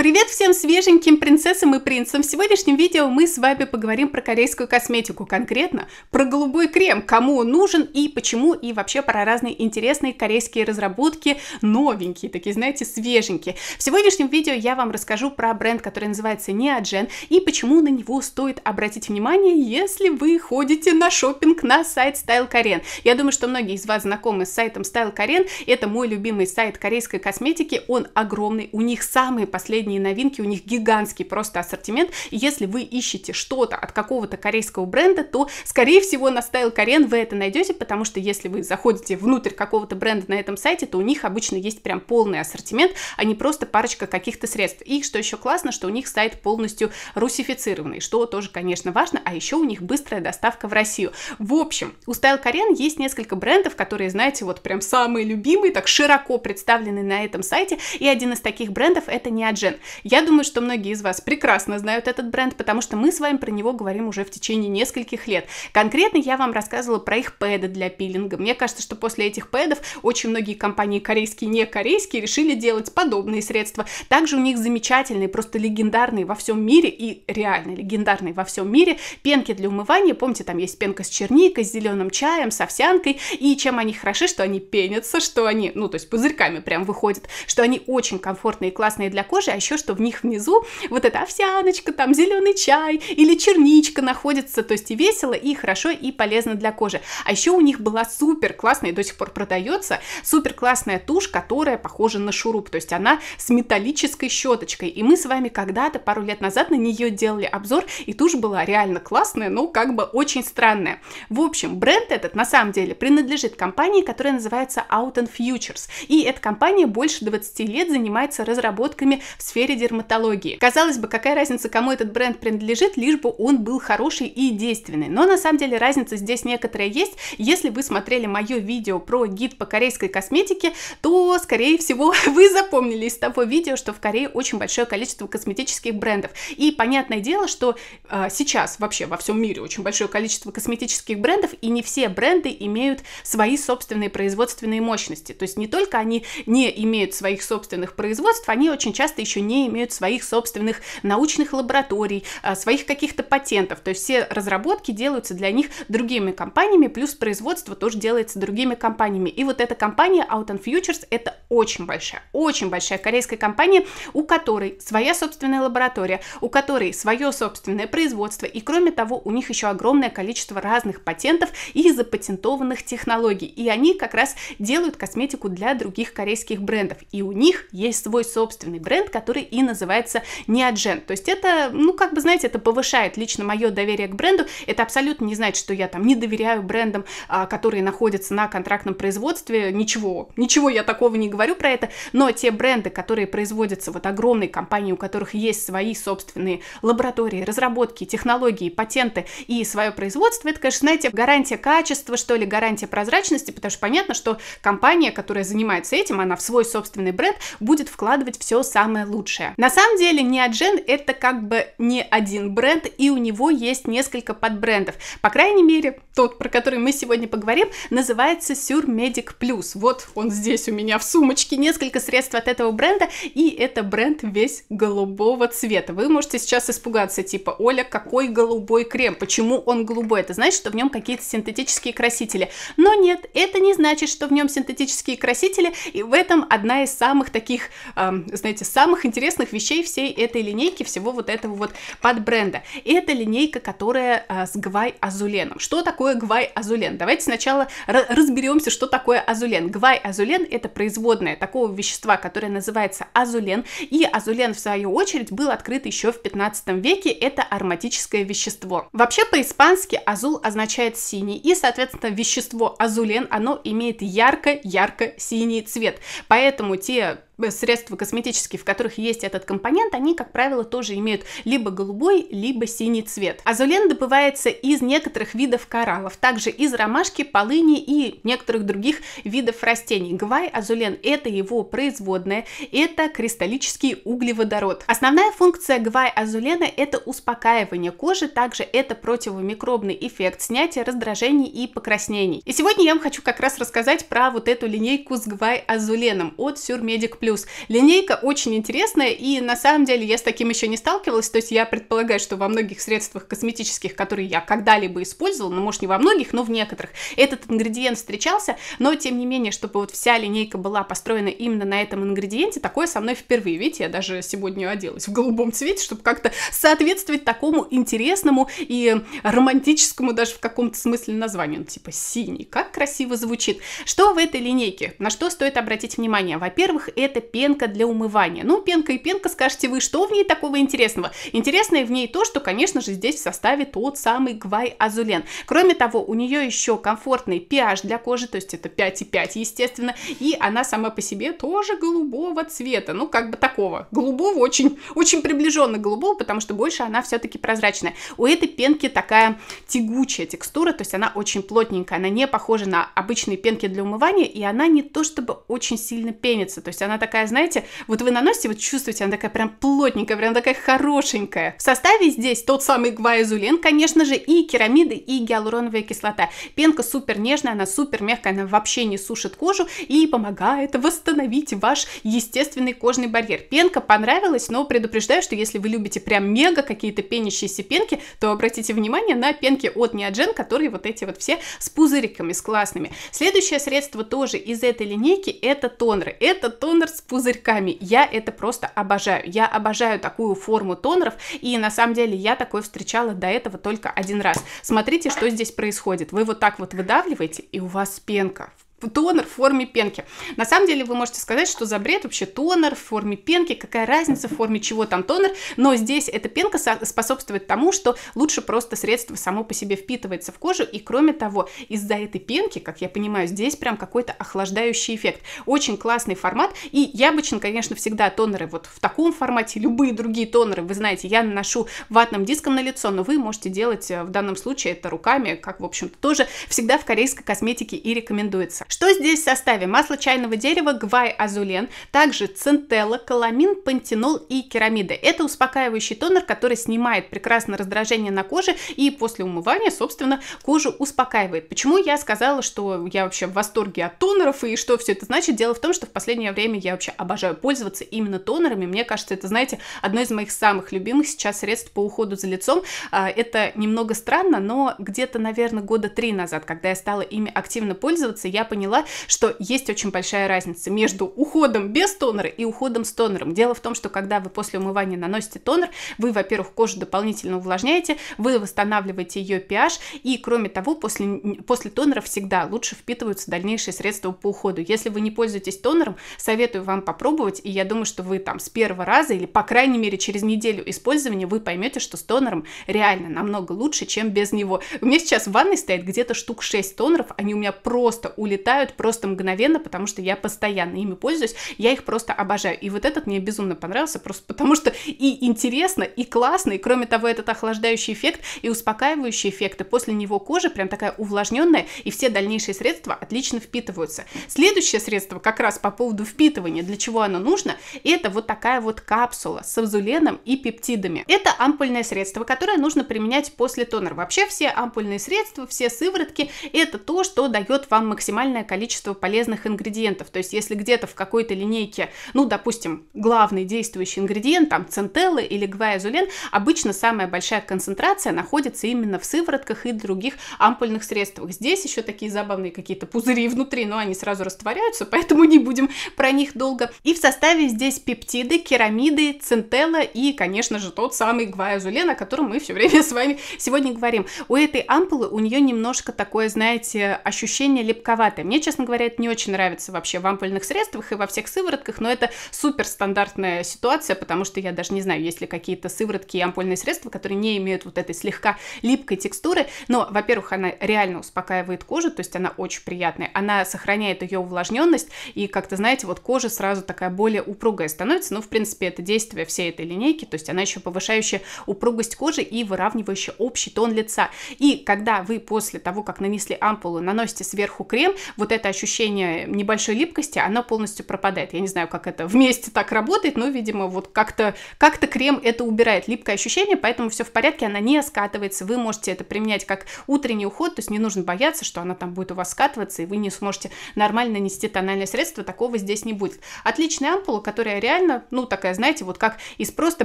Привет всем свеженьким принцессам и принцам! В сегодняшнем видео мы с вами поговорим про корейскую косметику, конкретно про голубой крем, кому он нужен и почему, и вообще про разные интересные корейские разработки, новенькие, такие, знаете, свеженькие. В сегодняшнем видео я вам расскажу про бренд, который называется Neogen, и почему на него стоит обратить внимание, если вы ходите на шопинг на сайт Style Korean. Я думаю, что многие из вас знакомы с сайтом Style Korean, это мой любимый сайт корейской косметики, он огромный, у них самые последние последние новинки, у них гигантский просто ассортимент. И если вы ищете что-то от какого-то корейского бренда, то, скорее всего, на Style Korean вы это найдете, потому что если вы заходите внутрь какого-то бренда на этом сайте, то у них обычно есть прям полный ассортимент, а не просто парочка каких-то средств. И что еще классно, что у них сайт полностью русифицированный, что тоже, конечно, важно, а еще у них быстрая доставка в Россию. В общем, у Style Korean есть несколько брендов, которые, знаете, вот прям самые любимые, так широко представлены на этом сайте, и один из таких брендов это Неоджен. Я думаю, что многие из вас прекрасно знают этот бренд, потому что мы с вами про него говорим уже в течение нескольких лет. Конкретно я вам рассказывала про их пэды для пилинга. Мне кажется, что после этих пэдов очень многие компании корейские и не корейские решили делать подобные средства. Также у них замечательные, просто легендарные во всем мире и реально легендарные во всем мире пенки для умывания. Помните, там есть пенка с черникой, с зеленым чаем, с овсянкой. И чем они хороши, что они пенятся, что они, ну, то есть пузырьками прям выходят, что они очень комфортные и классные для кожи, а еще еще, что в них внизу вот эта овсяночка, там зеленый чай или черничка находится, то есть и весело, и хорошо, и полезно для кожи. А еще у них была супер классная, до сих пор продается, супер классная тушь, которая похожа на шуруп, то есть она с металлической щеточкой. И мы с вами когда-то, пару лет назад, на нее делали обзор, и тушь была реально классная, но как бы очень странная. В общем, бренд этот на самом деле принадлежит компании, которая называется Out and Futures. И эта компания больше 20 лет занимается разработками в сфере сфере дерматологии. Казалось бы, какая разница, кому этот бренд принадлежит, лишь бы он был хороший и действенный. Но на самом деле разница здесь некоторая есть. Если вы смотрели мое видео про гид по корейской косметике, то, скорее всего, вы запомнили из того видео, что в Корее очень большое количество косметических брендов. И понятное дело, что э, сейчас вообще во всем мире очень большое количество косметических брендов, и не все бренды имеют свои собственные производственные мощности. То есть не только они не имеют своих собственных производств, они очень часто еще не не имеют своих собственных научных лабораторий, а, своих каких-то патентов. То есть все разработки делаются для них другими компаниями, плюс производство тоже делается другими компаниями. И вот эта компания Out Futures это очень большая, очень большая корейская компания, у которой своя собственная лаборатория, у которой свое собственное производство, и кроме того, у них еще огромное количество разных патентов и запатентованных технологий. И они как раз делают косметику для других корейских брендов. И у них есть свой собственный бренд, который бреды и называется Неоджен. То есть это, ну, как бы, знаете, это повышает лично мое доверие к бренду. Это абсолютно не значит, что я там не доверяю брендам, а, которые находятся на контрактном производстве. Ничего, ничего я такого не говорю про это. Но те бренды, которые производятся вот огромной компанией, у которых есть свои собственные лаборатории, разработки, технологии, патенты и свое производство, это, конечно, знаете, гарантия качества, что ли, гарантия прозрачности, потому что понятно, что компания, которая занимается этим, она в свой собственный бренд будет вкладывать все самое лучшее лучшее. На самом деле Неоджен это как бы не один бренд, и у него есть несколько подбрендов. По крайней мере, тот, про который мы сегодня поговорим, называется Sure Medic Plus. Вот он здесь у меня в сумочке, несколько средств от этого бренда, и это бренд весь голубого цвета. Вы можете сейчас испугаться, типа, Оля, какой голубой крем, почему он голубой? Это значит, что в нем какие-то синтетические красители. Но нет, это не значит, что в нем синтетические красители, и в этом одна из самых таких, э, знаете, самых интересных вещей всей этой линейки, всего вот этого вот подбренда. И это линейка, которая а, с гвай-азуленом. Что такое гвай-азулен? Давайте сначала разберемся, что такое азулен. Гвай-азулен это производное такого вещества, которое называется азулен. И азулен, в свою очередь, был открыт еще в 15 веке. Это ароматическое вещество. Вообще по-испански азул означает синий. И, соответственно, вещество азулен, оно имеет ярко-ярко синий цвет. Поэтому те средства косметические, в которых есть этот компонент, они, как правило, тоже имеют либо голубой, либо синий цвет. Азулен добывается из некоторых видов кораллов, также из ромашки, полыни и некоторых других видов растений. Гвай азулен – это его производное, это кристаллический углеводород. Основная функция гвай азулена – это успокаивание кожи, также это противомикробный эффект, снятие раздражений и покраснений. И сегодня я вам хочу как раз рассказать про вот эту линейку с гвай азуленом от Surmedic Plus плюс. Линейка очень интересная, и на самом деле я с таким еще не сталкивалась, то есть я предполагаю, что во многих средствах косметических, которые я когда-либо использовала, ну, может, не во многих, но в некоторых, этот ингредиент встречался, но, тем не менее, чтобы вот вся линейка была построена именно на этом ингредиенте, такое со мной впервые. Видите, я даже сегодня оделась в голубом цвете, чтобы как-то соответствовать такому интересному и романтическому даже в каком-то смысле названию. Ну, типа синий, как красиво звучит. Что в этой линейке? На что стоит обратить внимание? Во-первых, это это пенка для умывания. Ну, пенка и пенка, скажете вы, что в ней такого интересного? Интересное в ней то, что, конечно же, здесь в составе тот самый гвай-азулен. Кроме того, у нее еще комфортный pH для кожи, то есть это 5,5, естественно, и она сама по себе тоже голубого цвета, ну, как бы такого, голубого, очень, очень приближенно голубого, потому что больше она все-таки прозрачная. У этой пенки такая тягучая текстура, то есть она очень плотненькая, она не похожа на обычные пенки для умывания, и она не то чтобы очень сильно пенится, то есть она такая, знаете, вот вы наносите, вот чувствуете, она такая прям плотненькая, прям такая хорошенькая. В составе здесь тот самый гваизулен, конечно же, и керамиды, и гиалуроновая кислота. Пенка супер нежная, она супер мягкая, она вообще не сушит кожу и помогает восстановить ваш естественный кожный барьер. Пенка понравилась, но предупреждаю, что если вы любите прям мега какие-то пенящиеся пенки, то обратите внимание на пенки от Неоджен, которые вот эти вот все с пузыриками, с классными. Следующее средство тоже из этой линейки это тонер. Это тонер с пузырьками. Я это просто обожаю. Я обожаю такую форму тонеров, и на самом деле я такое встречала до этого только один раз. Смотрите, что здесь происходит. Вы вот так вот выдавливаете, и у вас пенка в тонер в форме пенки. На самом деле вы можете сказать, что за бред вообще тонер в форме пенки, какая разница в форме чего там тонер, но здесь эта пенка способствует тому, что лучше просто средство само по себе впитывается в кожу, и кроме того, из-за этой пенки, как я понимаю, здесь прям какой-то охлаждающий эффект. Очень классный формат, и я обычно, конечно, всегда тонеры вот в таком формате, любые другие тонеры, вы знаете, я наношу ватным диском на лицо, но вы можете делать э, в данном случае это руками, как, в общем-то, тоже всегда в корейской косметике и рекомендуется. Что здесь в составе? Масло чайного дерева, гвай азулен, также центелла, каламин, пантенол и керамиды. Это успокаивающий тонер, который снимает прекрасно раздражение на коже и после умывания, собственно, кожу успокаивает. Почему я сказала, что я вообще в восторге от тонеров и что все это значит? Дело в том, что в последнее время я вообще обожаю пользоваться именно тонерами. Мне кажется, это, знаете, одно из моих самых любимых сейчас средств по уходу за лицом. А, это немного странно, но где-то, наверное, года три назад, когда я стала ими активно пользоваться, я поняла, поняла, что есть очень большая разница между уходом без тонера и уходом с тонером. Дело в том, что когда вы после умывания наносите тонер, вы, во-первых, кожу дополнительно увлажняете, вы восстанавливаете ее pH, и кроме того, после, после тонера всегда лучше впитываются дальнейшие средства по уходу. Если вы не пользуетесь тонером, советую вам попробовать, и я думаю, что вы там с первого раза или, по крайней мере, через неделю использования вы поймете, что с тонером реально намного лучше, чем без него. У меня сейчас в ванной стоит где-то штук 6 тонеров, они у меня просто улетают прилетают просто мгновенно, потому что я постоянно ими пользуюсь, я их просто обожаю. И вот этот мне безумно понравился, просто потому что и интересно, и классно, и кроме того этот охлаждающий эффект и успокаивающий эффект, и после него кожа прям такая увлажненная, и все дальнейшие средства отлично впитываются. Следующее средство как раз по поводу впитывания, для чего оно нужно, это вот такая вот капсула с авзуленом и пептидами. Это ампульное средство, которое нужно применять после тонера. Вообще все ампульные средства, все сыворотки, это то, что дает вам максимально минимальное количество полезных ингредиентов. То есть если где-то в какой-то линейке, ну, допустим, главный действующий ингредиент, там, центеллы или гваязулен, обычно самая большая концентрация находится именно в сыворотках и других ампульных средствах. Здесь еще такие забавные какие-то пузыри внутри, но они сразу растворяются, поэтому не будем про них долго. И в составе здесь пептиды, керамиды, центелла и, конечно же, тот самый гваязулен, о котором мы все время с вами сегодня говорим. У этой ампулы у нее немножко такое, знаете, ощущение липковатое пятое. Мне, честно говоря, это не очень нравится вообще в ампульных средствах и во всех сыворотках, но это супер стандартная ситуация, потому что я даже не знаю, есть ли какие-то сыворотки и ампульные средства, которые не имеют вот этой слегка липкой текстуры, но, во-первых, она реально успокаивает кожу, то есть она очень приятная, она сохраняет ее увлажненность, и как-то, знаете, вот кожа сразу такая более упругая становится, ну, в принципе, это действие всей этой линейки, то есть она еще повышающая упругость кожи и выравнивающая общий тон лица. И когда вы после того, как нанесли ампулу, наносите сверху крем, вот это ощущение небольшой липкости, оно полностью пропадает. Я не знаю, как это вместе так работает, но, видимо, вот как-то как крем это убирает, липкое ощущение, поэтому все в порядке, она не скатывается. Вы можете это применять как утренний уход, то есть не нужно бояться, что она там будет у вас скатываться, и вы не сможете нормально нанести тональное средство, такого здесь не будет. Отличная ампула, которая реально, ну, такая, знаете, вот как из просто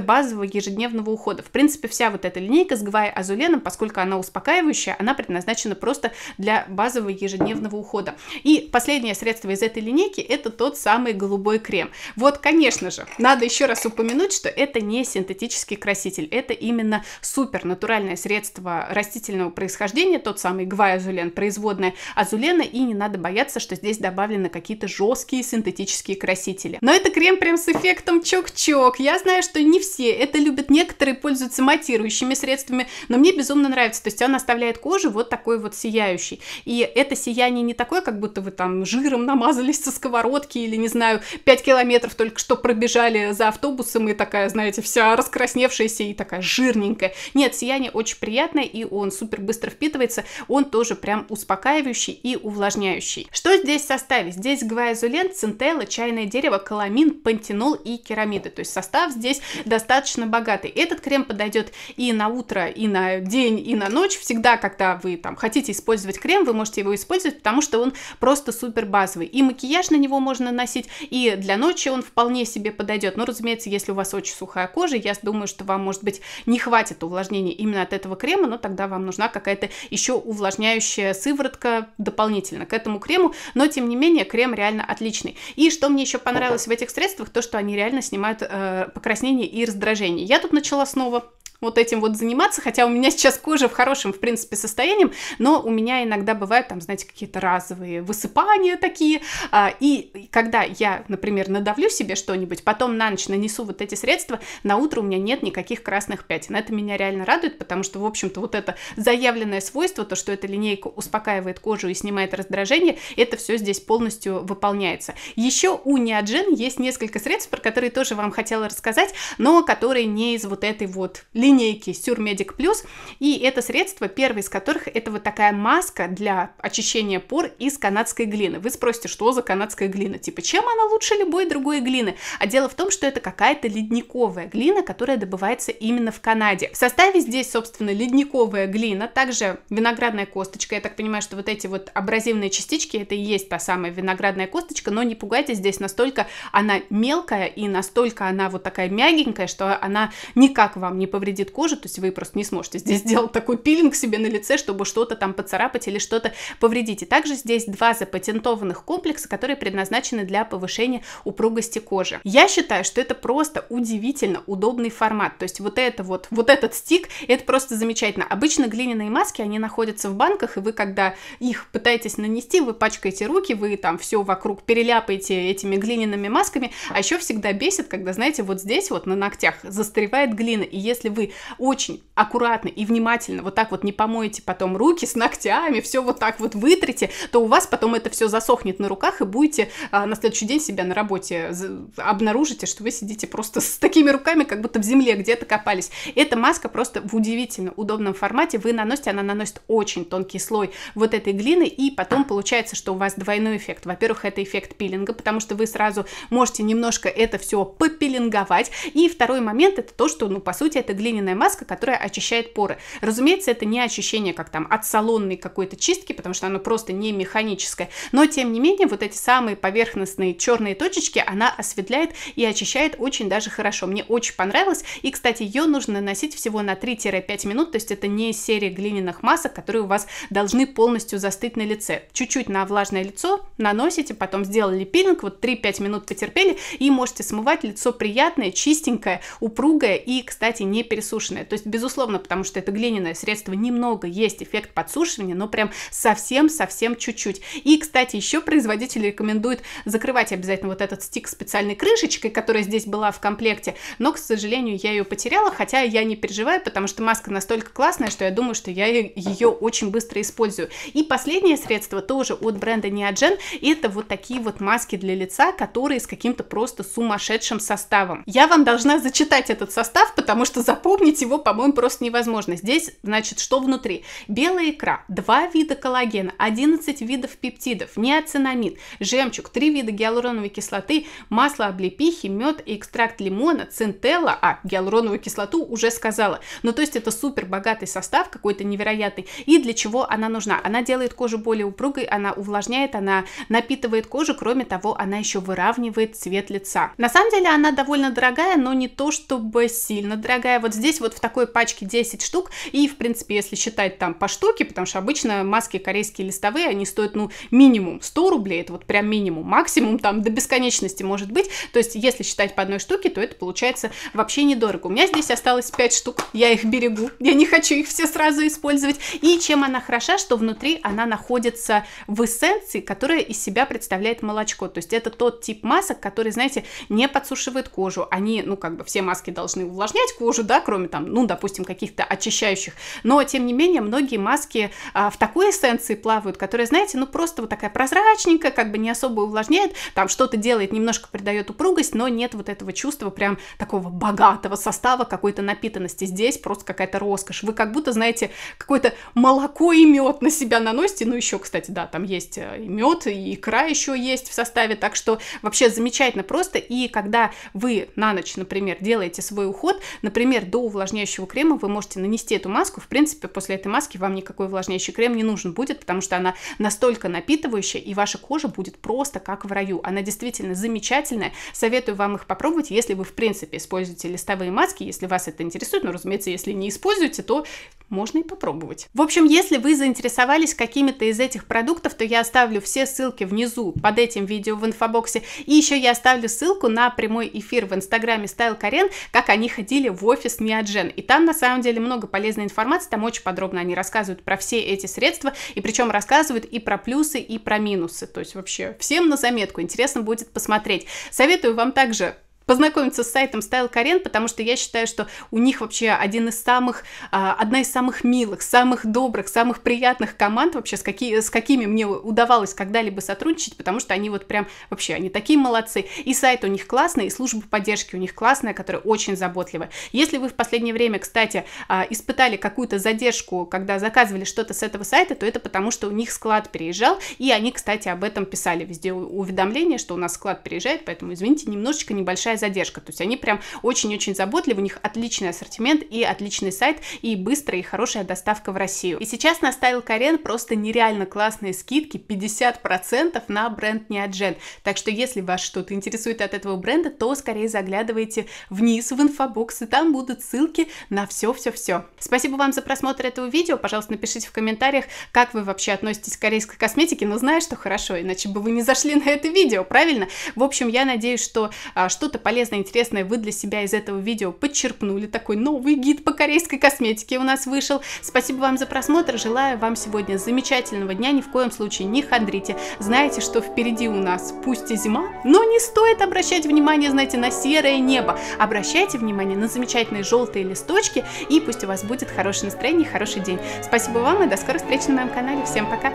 базового ежедневного ухода. В принципе, вся вот эта линейка с Гвай Азуленом, поскольку она успокаивающая, она предназначена просто для базового ежедневного ухода. И последнее средство из этой линейки это тот самый голубой крем. Вот, конечно же, надо еще раз упомянуть, что это не синтетический краситель, это именно супер натуральное средство растительного происхождения, тот самый гвайазулен, производная азулена, и не надо бояться, что здесь добавлены какие-то жесткие синтетические красители. Но это крем прям с эффектом чок-чок. Я знаю, что не все это любят, некоторые пользуются матирующими средствами, но мне безумно нравится, то есть он оставляет кожу вот такой вот сияющий, И это сияние не такое, как будто вы там жиром намазались со сковородки или, не знаю, 5 километров только что пробежали за автобусом и такая, знаете, вся раскрасневшаяся и такая жирненькая. Нет, сияние очень приятное и он супер быстро впитывается, он тоже прям успокаивающий и увлажняющий. Что здесь в составе? Здесь гвайзулент, центелла, чайное дерево, каламин, пантенол и керамиды. То есть состав здесь достаточно богатый. Этот крем подойдет и на утро, и на день, и на ночь. Всегда, когда вы там хотите использовать крем, вы можете его использовать, потому что он просто супер базовый. И макияж на него можно носить и для ночи он вполне себе подойдет. Но, ну, разумеется, если у вас очень сухая кожа, я думаю, что вам, может быть, не хватит увлажнения именно от этого крема, но тогда вам нужна какая-то еще увлажняющая сыворотка дополнительно к этому крему. Но, тем не менее, крем реально отличный. И что мне еще понравилось в этих средствах, то, что они реально снимают э, покраснение и раздражение. Я тут начала снова вот этим вот заниматься, хотя у меня сейчас кожа в хорошем, в принципе, состоянии, но у меня иногда бывают там, знаете, какие-то разовые высыпания такие, а, и когда я, например, надавлю себе что-нибудь, потом на ночь нанесу вот эти средства, на утро у меня нет никаких красных пятен. Это меня реально радует, потому что, в общем-то, вот это заявленное свойство, то, что эта линейка успокаивает кожу и снимает раздражение, это все здесь полностью выполняется. Еще у Неоджин есть несколько средств, про которые тоже вам хотела рассказать, но которые не из вот этой вот линейки линейки Сюрмедик Плюс. И это средство, первое из которых, это вот такая маска для очищения пор из канадской глины. Вы спросите, что за канадская глина? Типа, чем она лучше любой другой глины? А дело в том, что это какая-то ледниковая глина, которая добывается именно в Канаде. В составе здесь, собственно, ледниковая глина, также виноградная косточка. Я так понимаю, что вот эти вот абразивные частички, это и есть та самая виноградная косточка, но не пугайтесь, здесь настолько она мелкая и настолько она вот такая мягенькая, что она никак вам не повредит повредит кожу, то есть вы просто не сможете здесь сделать такой пилинг себе на лице, чтобы что-то там поцарапать или что-то повредить. И также здесь два запатентованных комплекса, которые предназначены для повышения упругости кожи. Я считаю, что это просто удивительно удобный формат. То есть вот это вот, вот этот стик, это просто замечательно. Обычно глиняные маски, они находятся в банках, и вы, когда их пытаетесь нанести, вы пачкаете руки, вы там все вокруг переляпаете этими глиняными масками, а еще всегда бесит, когда, знаете, вот здесь вот на ногтях застревает глина, и если вы очень аккуратно и внимательно вот так вот не помоете потом руки с ногтями, все вот так вот вытрите, то у вас потом это все засохнет на руках и будете а, на следующий день себя на работе обнаружите, что вы сидите просто с такими руками, как будто в земле где-то копались. Эта маска просто в удивительно удобном формате вы наносите, она наносит очень тонкий слой вот этой глины, и потом получается, что у вас двойной эффект. Во-первых, это эффект пилинга, потому что вы сразу можете немножко это все попилинговать, и второй момент это то, что, ну, по сути, эта глина глицериновая маска, которая очищает поры. Разумеется, это не очищение, как там, от салонной какой-то чистки, потому что оно просто не механическое, но тем не менее вот эти самые поверхностные черные точечки она осветляет и очищает очень даже хорошо. Мне очень понравилось, и, кстати, ее нужно наносить всего на 3-5 минут, то есть это не серия глиняных масок, которые у вас должны полностью застыть на лице. Чуть-чуть на влажное лицо наносите, потом сделали пилинг, вот 3-5 минут потерпели, и можете смывать лицо приятное, чистенькое, упругое и, кстати, не пересушенное присушенное. То есть, безусловно, потому что это глиняное средство, немного есть эффект подсушивания, но прям совсем-совсем чуть-чуть. И, кстати, еще производитель рекомендует закрывать обязательно вот этот стик специальной крышечкой, которая здесь была в комплекте, но, к сожалению, я ее потеряла, хотя я не переживаю, потому что маска настолько классная, что я думаю, что я ее очень быстро использую. И последнее средство тоже от бренда Neogen, это вот такие вот маски для лица, которые с каким-то просто сумасшедшим составом. Я вам должна зачитать этот состав, потому что запомнить запомнить его, по-моему, просто невозможно. Здесь, значит, что внутри? Белая икра, два вида коллагена, 11 видов пептидов, неоцинамид, жемчуг, три вида гиалуроновой кислоты, масло облепихи, мед и экстракт лимона, центелла, а, гиалуроновую кислоту уже сказала. Ну, то есть это супер богатый состав, какой-то невероятный. И для чего она нужна? Она делает кожу более упругой, она увлажняет, она напитывает кожу, кроме того, она еще выравнивает цвет лица. На самом деле она довольно дорогая, но не то чтобы сильно дорогая. Вот здесь здесь вот в такой пачке 10 штук, и, в принципе, если считать там по штуке, потому что обычно маски корейские листовые, они стоят, ну, минимум 100 рублей, это вот прям минимум, максимум там до бесконечности может быть, то есть если считать по одной штуке, то это получается вообще недорого. У меня здесь осталось 5 штук, я их берегу, я не хочу их все сразу использовать, и чем она хороша, что внутри она находится в эссенции, которая из себя представляет молочко, то есть это тот тип масок, который, знаете, не подсушивает кожу, они, ну, как бы все маски должны увлажнять кожу, да, кроме там, ну, допустим, каких-то очищающих. Но, тем не менее, многие маски а, в такой эссенции плавают, которая, знаете, ну, просто вот такая прозрачненькая, как бы не особо увлажняет, там что-то делает, немножко придает упругость, но нет вот этого чувства прям такого богатого состава, какой-то напитанности. Здесь просто какая-то роскошь. Вы как будто, знаете, какое-то молоко и мед на себя наносите. Ну, еще, кстати, да, там есть э, и мед, и икра еще есть в составе. Так что вообще замечательно просто. И когда вы на ночь, например, делаете свой уход, например, до увлажняющего крема вы можете нанести эту маску. В принципе, после этой маски вам никакой увлажняющий крем не нужен будет, потому что она настолько напитывающая, и ваша кожа будет просто как в раю. Она действительно замечательная. Советую вам их попробовать, если вы, в принципе, используете листовые маски, если вас это интересует. Но, ну, разумеется, если не используете, то можно и попробовать. В общем, если вы заинтересовались какими-то из этих продуктов, то я оставлю все ссылки внизу под этим видео в инфобоксе. И еще я оставлю ссылку на прямой эфир в инстаграме Style Karen, как они ходили в офис «Семья Джен». И там, на самом деле, много полезной информации, там очень подробно они рассказывают про все эти средства, и причем рассказывают и про плюсы, и про минусы. То есть вообще всем на заметку, интересно будет посмотреть. Советую вам также познакомиться с сайтом Style Karen, потому что я считаю, что у них вообще один из самых, а, одна из самых милых, самых добрых, самых приятных команд вообще, с, какие, с какими мне удавалось когда-либо сотрудничать, потому что они вот прям вообще, они такие молодцы. И сайт у них классный, и служба поддержки у них классная, которая очень заботливая. Если вы в последнее время, кстати, а, испытали какую-то задержку, когда заказывали что-то с этого сайта, то это потому, что у них склад переезжал, и они, кстати, об этом писали везде уведомления, что у нас склад переезжает, поэтому, извините, немножечко небольшая небольшая задержка. То есть они прям очень-очень заботливы, у них отличный ассортимент и отличный сайт, и быстрая и хорошая доставка в Россию. И сейчас на наставил Карен просто нереально классные скидки, 50% на бренд Неоджен. Так что если вас что-то интересует от этого бренда, то скорее заглядывайте вниз в инфобокс, и там будут ссылки на все-все-все. Спасибо вам за просмотр этого видео. Пожалуйста, напишите в комментариях, как вы вообще относитесь к корейской косметике, но знаю, что хорошо, иначе бы вы не зашли на это видео, правильно? В общем, я надеюсь, что а, что-то полезное, интересное вы для себя из этого видео подчерпнули. Такой новый гид по корейской косметике у нас вышел. Спасибо вам за просмотр. Желаю вам сегодня замечательного дня. Ни в коем случае не хандрите. Знаете, что впереди у нас пусть и зима, но не стоит обращать внимание, знаете, на серое небо. Обращайте внимание на замечательные желтые листочки и пусть у вас будет хорошее настроение хороший день. Спасибо вам и до скорых встреч на моем канале. Всем пока!